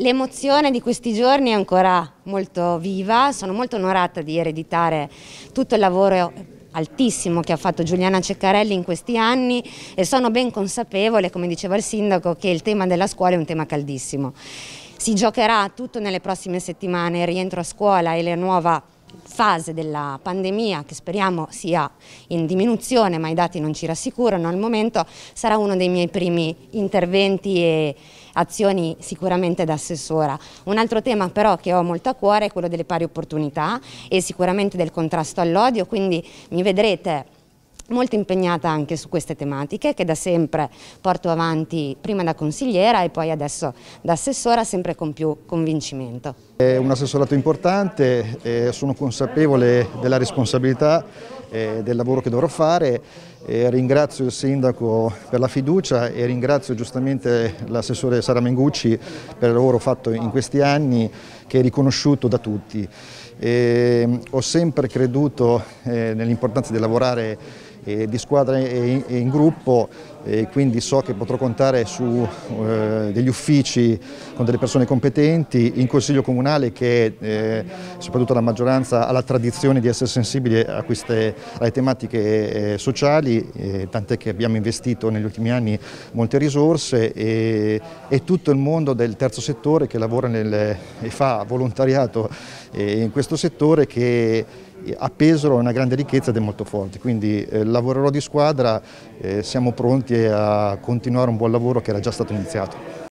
L'emozione di questi giorni è ancora molto viva, sono molto onorata di ereditare tutto il lavoro altissimo che ha fatto Giuliana Ceccarelli in questi anni e sono ben consapevole, come diceva il sindaco, che il tema della scuola è un tema caldissimo. Si giocherà tutto nelle prossime settimane, il rientro a scuola e la nuova fase della pandemia, che speriamo sia in diminuzione, ma i dati non ci rassicurano al momento, sarà uno dei miei primi interventi e azioni sicuramente da assessora. Un altro tema però che ho molto a cuore è quello delle pari opportunità e sicuramente del contrasto all'odio, quindi mi vedrete molto impegnata anche su queste tematiche che da sempre porto avanti prima da consigliera e poi adesso da assessora sempre con più convincimento. È un assessorato importante, eh, sono consapevole della responsabilità eh, del lavoro che dovrò fare, eh, ringrazio il sindaco per la fiducia e ringrazio giustamente l'assessore Sara Mengucci per il lavoro fatto in questi anni che è riconosciuto da tutti. Mm, ho sempre creduto eh, nell'importanza di lavorare eh, di squadra e in, gruppo e quindi so che potrò contare su eh, degli uffici con delle persone competenti in consiglio comunale nazionale che eh, soprattutto la maggioranza ha la tradizione di essere sensibile a queste, alle tematiche eh, sociali, eh, tant'è che abbiamo investito negli ultimi anni molte risorse e, e, tutto il mondo del terzo settore che lavora nel, e fa volontariato eh, in questo settore che a Pesaro è una grande ricchezza ed è molto forte, quindi eh, lavorerò di squadra, eh, siamo pronti a continuare un buon lavoro che era già stato iniziato.